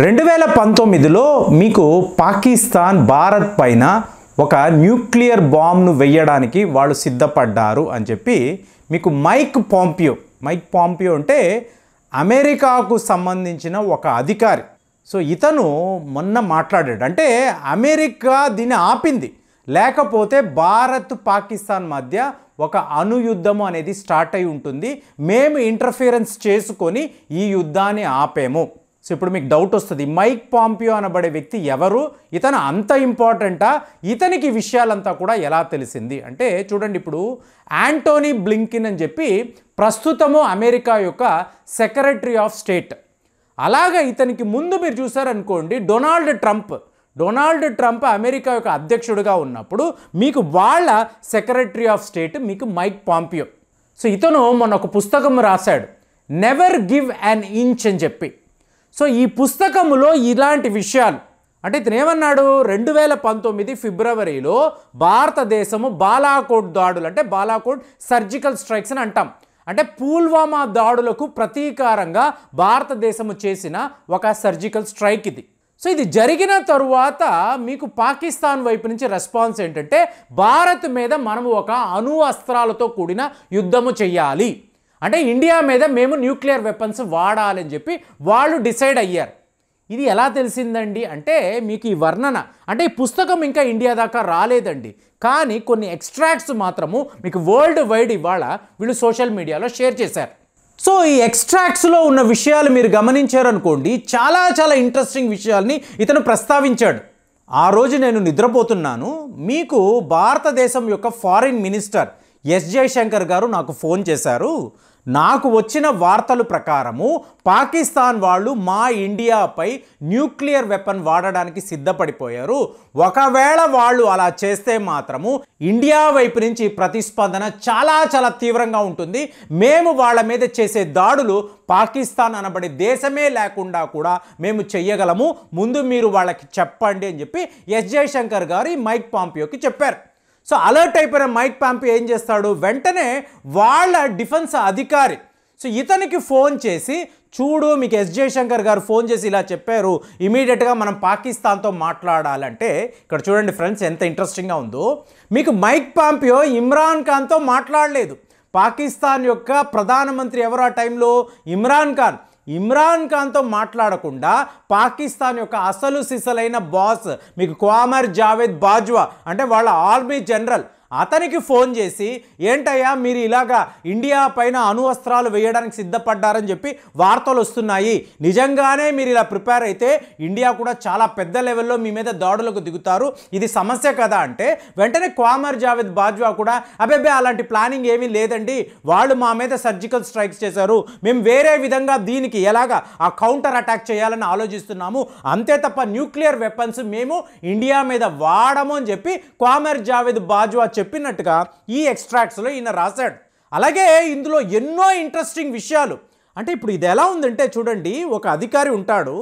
రెండు వేల పంతొమ్మిదిలో మీకు పాకిస్తాన్ భారత్ పైన ఒక న్యూక్లియర్ బాంబ్ను వెయ్యడానికి వాళ్ళు సిద్ధపడ్డారు అని చెప్పి మీకు మైక్ పాంపియో మైక్ పాంపియో అంటే అమెరికాకు సంబంధించిన ఒక అధికారి సో ఇతను మొన్న మాట్లాడాడు అంటే అమెరికా దీన్ని ఆపింది లేకపోతే భారత్ పాకిస్తాన్ మధ్య ఒక అణు యుద్ధము అనేది స్టార్ట్ అయి ఉంటుంది మేము ఇంటర్ఫిరెన్స్ చేసుకొని ఈ యుద్ధాన్ని ఆపేము సో ఇప్పుడు మీకు డౌట్ వస్తుంది మైక్ పాంపియో అనబడే వ్యక్తి ఎవరు ఇతను అంత ఇంపార్టెంటా ఇతనికి విషయాలంతా కూడా ఎలా తెలిసింది అంటే చూడండి ఇప్పుడు యాంటోనీ బ్లింకిన్ అని చెప్పి ప్రస్తుతము అమెరికా యొక్క సెక్రటరీ ఆఫ్ స్టేట్ అలాగా ఇతనికి ముందు మీరు చూసారనుకోండి Donald Trump Donald Trump America యొక్క అధ్యక్షుడిగా ఉన్నప్పుడు మీకు వాళ్ళ సెక్రటరీ ఆఫ్ స్టేట్ మీకు మైక్ పాంపియో సో ఇతను మొన్న ఒక పుస్తకం రాశాడు నెవర్ గివ్ అన్ ఇంచ్ అని చెప్పి సో ఈ పుస్తకములో ఇలాంటి విషయాలు అంటే ఇతను ఏమన్నాడు రెండు వేల పంతొమ్మిది ఫిబ్రవరిలో భారతదేశము బాలాకోట్ దాడులు అంటే బాలాకోట్ సర్జికల్ స్ట్రైక్స్ అని అంటాం అంటే పూల్వామా దాడులకు ప్రతీకారంగా భారతదేశము చేసిన ఒక సర్జికల్ స్ట్రైక్ ఇది సో ఇది జరిగిన తరువాత మీకు పాకిస్తాన్ వైపు నుంచి రెస్పాన్స్ ఏంటంటే భారత్ మీద మనము ఒక అణు అస్త్రాలతో కూడిన యుద్ధము చేయాలి అంటే ఇండియా మీద మేము న్యూక్లియర్ వెపన్స్ వాడాలని చెప్పి వాళ్ళు డిసైడ్ అయ్యారు ఇది ఎలా తెలిసిందండి అంటే మీకు ఈ వర్ణన అంటే ఈ పుస్తకం ఇంకా ఇండియా దాకా రాలేదండి కానీ కొన్ని ఎక్స్ట్రాక్ట్స్ మాత్రము మీకు వరల్డ్ వైడ్ ఇవాళ వీళ్ళు సోషల్ మీడియాలో షేర్ చేశారు సో ఈ ఎక్స్ట్రాక్ట్స్లో ఉన్న విషయాలు మీరు గమనించారనుకోండి చాలా చాలా ఇంట్రెస్టింగ్ విషయాల్ని ఇతను ప్రస్తావించాడు ఆ రోజు నేను నిద్రపోతున్నాను మీకు భారతదేశం యొక్క ఫారిన్ మినిస్టర్ ఎస్ జయశంకర్ గారు నాకు ఫోన్ చేశారు నాకు వచ్చిన వార్తలు ప్రకారము పాకిస్తాన్ వాళ్ళు మా ఇండియాపై న్యూక్లియర్ వెపన్ వాడడానికి సిద్ధపడిపోయారు ఒకవేళ వాళ్ళు అలా చేస్తే మాత్రము ఇండియా వైపు నుంచి ప్రతిస్పందన చాలా చాలా తీవ్రంగా ఉంటుంది మేము వాళ్ళ మీద చేసే దాడులు పాకిస్తాన్ అనబడే దేశమే లేకుండా కూడా మేము చెయ్యగలము ముందు మీరు వాళ్ళకి చెప్పండి అని చెప్పి ఎస్ జయశంకర్ గారు మైక్ పాంపియోకి చెప్పారు సో అలర్ట్ అయిపోయిన మైక్ పాంపి ఏం చేస్తాడు వెంటనే వాళ్ళ డిఫెన్స్ అధికారి సో ఇతనికి ఫోన్ చేసి చూడు మీకు ఎస్ జయశంకర్ గారు ఫోన్ చేసి ఇలా చెప్పారు ఇమీడియట్గా మనం పాకిస్తాన్తో మాట్లాడాలంటే ఇక్కడ చూడండి ఫ్రెండ్స్ ఎంత ఇంట్రెస్టింగ్గా ఉందో మీకు మైక్ పాంపియో ఇమ్రాన్ ఖాన్తో మాట్లాడలేదు పాకిస్తాన్ యొక్క ప్రధానమంత్రి ఎవరు ఆ టైంలో ఇమ్రాన్ ఖాన్ ఇమ్రాన్ ఖాన్తో మాట్లాడకుండా పాకిస్తాన్ యొక్క అసలు సిసలైన బాస్ మీకు క్వామర్ జావేద్ బాజ్వా అంటే వాళ్ళ ఆర్మీ జనరల్ అతనికి ఫోన్ చేసి ఏంటయ్యా మీరు ఇలాగా ఇండియా పైన అణువస్త్రాలు వేయడానికి సిద్ధపడ్డారని చెప్పి వార్తలు వస్తున్నాయి నిజంగానే మీరు ఇలా ప్రిపేర్ అయితే ఇండియా కూడా చాలా పెద్ద లెవెల్లో మీ మీద దాడులకు దిగుతారు ఇది సమస్య కదా అంటే వెంటనే క్వామర్ జావేద్ బాజ్వా కూడా అబేబే అలాంటి ప్లానింగ్ ఏమీ లేదండి వాళ్ళు మా మీద సర్జికల్ స్ట్రైక్స్ చేశారు మేము వేరే విధంగా దీనికి ఎలాగా ఆ కౌంటర్ అటాక్ చేయాలని ఆలోచిస్తున్నాము అంతే తప్ప న్యూక్లియర్ వెపన్స్ మేము ఇండియా మీద వాడము అని చెప్పి క్వామర్ జావేద్ బాజ్వా చెప్పినట్టుగా ఈ ఎక్స్ట్రాక్ట్స్లో ఈయన రాశాడు అలాగే ఇందులో ఎన్నో ఇంట్రెస్టింగ్ విషయాలు అంటే ఇప్పుడు ఇది ఎలా ఉందంటే చూడండి ఒక అధికారి ఉంటాడు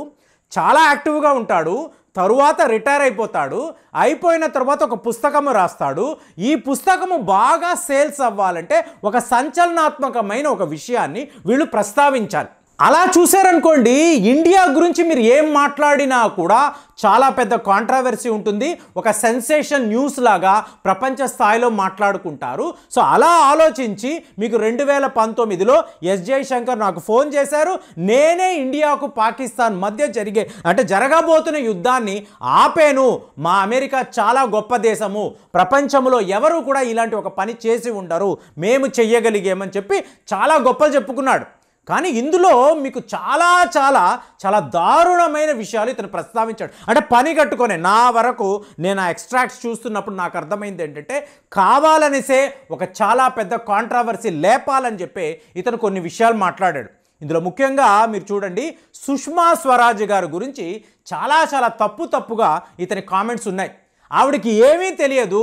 చాలా యాక్టివ్గా ఉంటాడు తరువాత రిటైర్ అయిపోతాడు అయిపోయిన తర్వాత ఒక పుస్తకము రాస్తాడు ఈ పుస్తకము బాగా సేల్స్ అవ్వాలంటే ఒక సంచలనాత్మకమైన ఒక విషయాన్ని వీళ్ళు ప్రస్తావించాలి అలా చూశారనుకోండి ఇండియా గురించి మీరు ఏం మాట్లాడినా కూడా చాలా పెద్ద కాంట్రవర్సీ ఉంటుంది ఒక సెన్సేషన్ న్యూస్ లాగా ప్రపంచ స్థాయిలో మాట్లాడుకుంటారు సో అలా ఆలోచించి మీకు రెండు వేల పంతొమ్మిదిలో ఎస్ జయశంకర్ నాకు ఫోన్ చేశారు నేనే ఇండియాకు పాకిస్తాన్ మధ్య జరిగే అంటే జరగబోతున్న యుద్ధాన్ని ఆపేను మా అమెరికా చాలా గొప్ప దేశము ప్రపంచంలో ఎవరు కూడా ఇలాంటి ఒక పని చేసి ఉండరు మేము చెయ్యగలిగేమని చెప్పి చాలా గొప్పలు చెప్పుకున్నాడు కానీ ఇందులో మీకు చాలా చాలా చాలా దారుణమైన విషయాలు ఇతను ప్రస్తావించాడు అంటే పని కట్టుకొని నా వరకు నేను ఆ ఎక్స్ట్రాక్ట్స్ చూస్తున్నప్పుడు నాకు అర్థమైంది ఏంటంటే కావాలనేసే ఒక చాలా పెద్ద కాంట్రావర్సీ లేపాలని చెప్పి ఇతను కొన్ని విషయాలు మాట్లాడాడు ఇందులో ముఖ్యంగా మీరు చూడండి సుష్మా స్వరాజ్ గారి గురించి చాలా చాలా తప్పు తప్పుగా ఇతని కామెంట్స్ ఉన్నాయి ఆవిడకి ఏమీ తెలియదు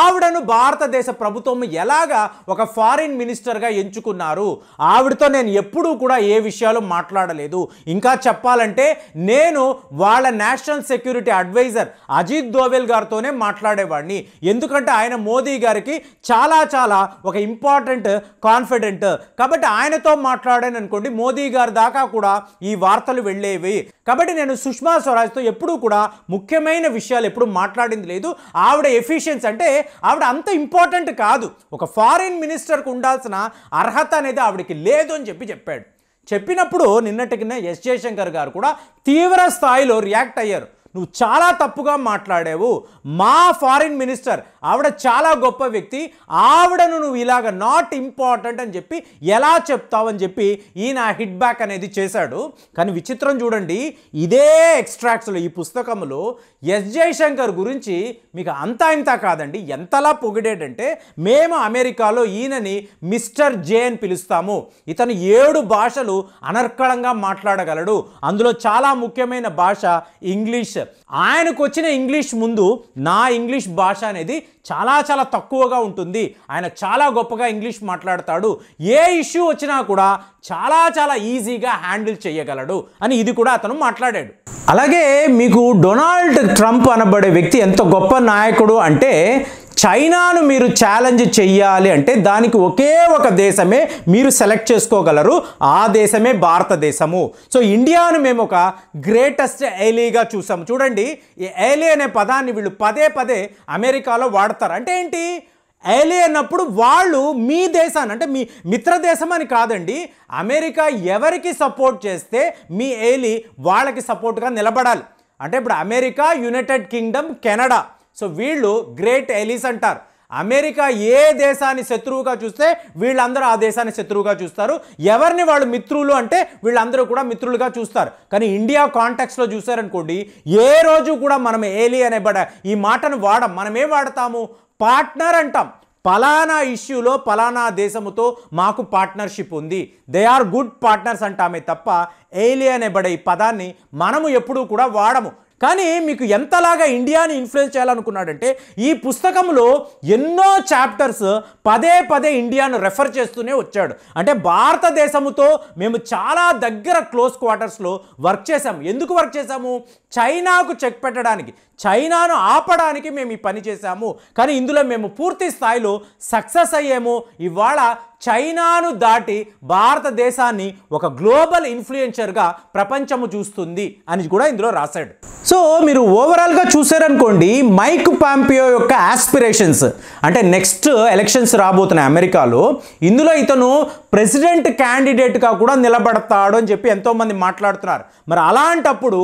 ఆవిడను భారతదేశ ప్రభుత్వం ఎలాగా ఒక ఫారిన్ మినిస్టర్గా ఎంచుకున్నారు ఆవిడతో నేను ఎప్పుడూ కూడా ఏ విషయాలు మాట్లాడలేదు ఇంకా చెప్పాలంటే నేను వాళ్ళ national security adviser Ajit Doval గారితోనే మాట్లాడేవాడిని ఎందుకంటే ఆయన మోదీ గారికి చాలా చాలా ఒక ఇంపార్టెంట్ కాన్ఫిడెంట్ కాబట్టి ఆయనతో మాట్లాడాను అనుకోండి మోదీ గారి దాకా కూడా ఈ వార్తలు వెళ్ళేవి కాబట్టి నేను సుష్మా స్వరాజ్తో ఎప్పుడూ కూడా ముఖ్యమైన విషయాలు ఎప్పుడు మాట్లాడింది లేదు ఆవిడ ఎఫిషియన్స్ అంటే ఆవిడ అంత ఇంపార్టెంట్ కాదు ఒక ఫారిన్ మినిస్టర్కు ఉండాల్సిన అర్హత అనేది ఆవిడకి లేదు అని చెప్పి చెప్పాడు చెప్పినప్పుడు నిన్నటికి ఎస్ జయశంకర్ గారు కూడా తీవ్ర స్థాయిలో రియాక్ట్ అయ్యారు నువ్వు చాలా తప్పుగా మాట్లాడావు మా ఫారిన్ మినిస్టర్ ఆవిడ చాలా గొప్ప వ్యక్తి ఆవిడను నువ్వు ఇలాగ నాట్ ఇంపార్టెంట్ అని చెప్పి ఎలా చెప్తావని చెప్పి ఈయన హిట్ బ్యాక్ అనేది చేశాడు కానీ విచిత్రం చూడండి ఇదే ఎక్స్ట్రాక్ట్స్లో ఈ పుస్తకంలో ఎస్ జయశంకర్ గురించి మీకు అంతా ఇంత కాదండి ఎంతలా పొగిడేటంటే మేము అమెరికాలో ఈయనని మిస్టర్ జే అని పిలుస్తాము ఇతను ఏడు భాషలు అనర్కళంగా మాట్లాడగలడు అందులో చాలా ముఖ్యమైన భాష ఇంగ్లీష్ ఆయనకు వచ్చిన ఇంగ్లీష్ ముందు నా ఇంగ్లీష్ భాష అనేది చాలా చాలా తక్కువగా ఉంటుంది ఆయన చాలా గొప్పగా ఇంగ్లీష్ మాట్లాడతాడు ఏ ఇష్యూ వచ్చినా కూడా చాలా చాలా ఈజీగా హ్యాండిల్ చేయగలడు అని ఇది కూడా అతను మాట్లాడాడు అలాగే మీకు డొనాల్డ్ ట్రంప్ అనబడే వ్యక్తి ఎంత గొప్ప నాయకుడు అంటే చైనాను మీరు ఛాలెంజ్ చెయ్యాలి అంటే దానికి ఒకే ఒక దేశమే మీరు సెలెక్ట్ చేసుకోగలరు ఆ దేశమే భారతదేశము సో ఇండియాను మేము ఒక గ్రేటెస్ట్ ఎలీగా చూసాము చూడండి ఈ ఏలీ అనే పదాన్ని వీళ్ళు పదే పదే అమెరికాలో వాడతారు అంటే ఏంటి ఎయిలీ అన్నప్పుడు వాళ్ళు మీ దేశాన్ని అంటే మీ మిత్ర దేశం అని కాదండి అమెరికా ఎవరికి సపోర్ట్ చేస్తే మీ ఎయిలీ వాళ్ళకి సపోర్ట్గా నిలబడాలి అంటే ఇప్పుడు America United Kingdom Canada so వీళ్ళు గ్రేట్ ఎలీస్ అంటారు అమెరికా ఏ దేశాన్ని శత్రువుగా చూస్తే వీళ్ళందరూ ఆ దేశాన్ని శత్రువుగా చూస్తారు ఎవరిని వాళ్ళు మిత్రులు అంటే వీళ్ళందరూ కూడా మిత్రులుగా చూస్తారు కానీ ఇండియా కాంటాక్స్లో చూసారనుకోండి ఏ రోజు కూడా మనం ఏలి అనే బడ ఈ మాటను వాడం మనమే వాడతాము పార్ట్నర్ అంటాం పలానా ఇష్యూలో పలానా దేశముతో మాకు పార్ట్నర్షిప్ ఉంది దే ఆర్ గుడ్ పార్ట్నర్స్ అంటామే తప్ప ఏలీ అనే బడే ఈ పదాన్ని మనము ఎప్పుడూ కూడా వాడము కానీ మీకు ఎంతలాగా ఇండియాని ఇన్ఫ్లుయెన్స్ చేయాలనుకున్నాడంటే ఈ పుస్తకంలో ఎన్నో చాప్టర్స్ పదే పదే ఇండియాను రెఫర్ చేస్తూనే వచ్చాడు అంటే భారతదేశముతో మేము చాలా దగ్గర క్లోజ్ క్వార్టర్స్లో వర్క్ చేశాము ఎందుకు వర్క్ చేశాము చైనాకు చెక్ పెట్టడానికి చైనాను ఆపడానికి మేము ఈ పని చేశాము కానీ ఇందులో మేము పూర్తి స్థాయిలో సక్సెస్ అయ్యాము ఇవాళ చైనాను దాటి భారతదేశాన్ని ఒక గ్లోబల్ ఇన్ఫ్లుయెన్షర్గా ప్రపంచము చూస్తుంది అని కూడా ఇందులో రాశాడు సో మీరు ఓవరాల్గా చూసారనుకోండి మైక్ పాంపియో యొక్క ఆస్పిరేషన్స్ అంటే నెక్స్ట్ ఎలక్షన్స్ రాబోతున్నాయి అమెరికాలో ఇందులో ఇతను ప్రెసిడెంట్ క్యాండిడేట్గా కూడా నిలబడతాడు అని చెప్పి ఎంతోమంది మాట్లాడుతున్నారు మరి అలాంటప్పుడు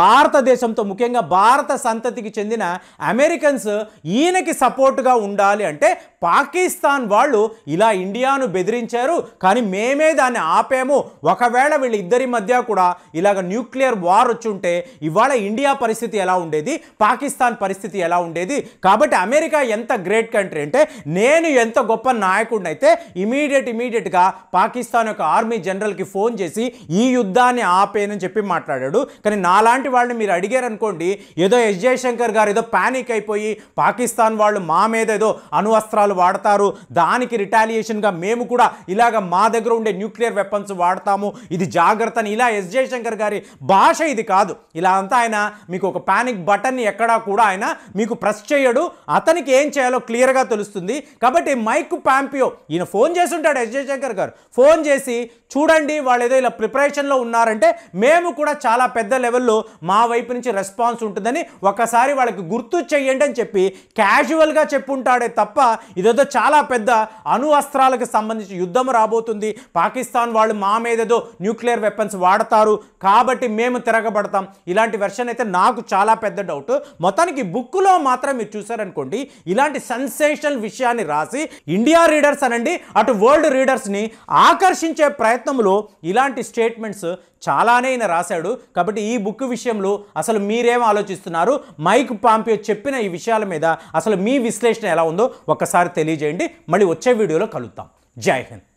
భారతదేశంతో ముఖ్యంగా భారత సంతతికి చెందిన అమెరికన్స్ ఈయనకి సపోర్ట్గా ఉండాలి అంటే పాకిస్తాన్ వాళ్ళు ఇలా ఇండియా హిజ్కియాను బెదిరించారు కానీ మేమే దాన్ని ఆపాము ఒకవేళ వీళ్ళిద్దరి మధ్య కూడా ఇలాగ న్యూక్లియర్ వార్ వచ్చి ఉంటే ఇవాళ ఇండియా పరిస్థితి ఎలా ఉండేది పాకిస్తాన్ పరిస్థితి ఎలా ఉండేది కాబట్టి అమెరికా ఎంత గ్రేట్ కంట్రీ అంటే నేను ఎంత గొప్ప నాయకుడిని అయితే ఇమీడియట్ ఇమీడియట్గా పాకిస్తాన్ యొక్క ఆర్మీ జనరల్కి ఫోన్ చేసి ఈ యుద్ధాన్ని ఆపేనని చెప్పి మాట్లాడాడు కానీ నాలాంటి వాళ్ళని మీరు అడిగారనుకోండి ఏదో ఎస్ జయశంకర్ గారు ఏదో ప్యానిక్ అయిపోయి పాకిస్తాన్ వాళ్ళు మా మీద ఏదో అణువస్త్రాలు వాడతారు దానికి రిటాలియేషన్గా మే మేము కూడా ఇలాగ మా దగ్గర ఉండే న్యూక్లియర్ వెపన్స్ వాడతాము ఇది జాగ్రత్తని ఇలా ఎస్ జయశంకర్ గారి భాష ఇది కాదు ఇలా అంతా ఆయన మీకు ఒక పానిక్ బటన్ని ఎక్కడా కూడా ఆయన మీకు ప్రెస్ చేయడు అతనికి ఏం చేయాలో క్లియర్గా తెలుస్తుంది కాబట్టి మైక్ పాంపియో ఈయన ఫోన్ చేసి ఉంటాడు ఎస్ జయశంకర్ గారు ఫోన్ చేసి చూడండి వాళ్ళు ఏదో ఇలా ప్రిపరేషన్లో ఉన్నారంటే మేము కూడా చాలా పెద్ద లెవెల్లో మా వైపు నుంచి రెస్పాన్స్ ఉంటుందని ఒకసారి వాళ్ళకి గుర్తు చెయ్యండి అని చెప్పి క్యాజువల్గా చెప్పుంటాడే తప్ప ఇదేదో చాలా పెద్ద అణు అస్త్రాలకు సంబంధించి యుద్ధం రాబోతుంది పాకిస్తాన్ వాళ్ళు మా మీదేదో న్యూక్లియర్ వెపన్స్ వాడతారు కాబట్టి మేము తిరగబడతాం ఇలాంటి వెర్షన్ అయితే నాకు చాలా పెద్ద డౌట్ మొత్తానికి బుక్లో మాత్రం మీరు చూసారనుకోండి ఇలాంటి సెన్సేషనల్ విషయాన్ని రాసి ఇండియా రీడర్స్ అనండి అటు వరల్డ్ రీడర్స్ని ఆకర్షించే ప్రయత్నంలో ఇలాంటి స్టేట్మెంట్స్ చాలానే ఈయన రాశాడు కాబట్టి ఈ బుక్ విషయంలో అసలు మీరేం ఆలోచిస్తున్నారు మైక్ పాంపియో చెప్పిన ఈ విషయాల మీద అసలు మీ విశ్లేషణ ఎలా ఉందో ఒకసారి తెలియజేయండి మళ్ళీ వచ్చే వీడియోలో కలుద్దాం जय हिंद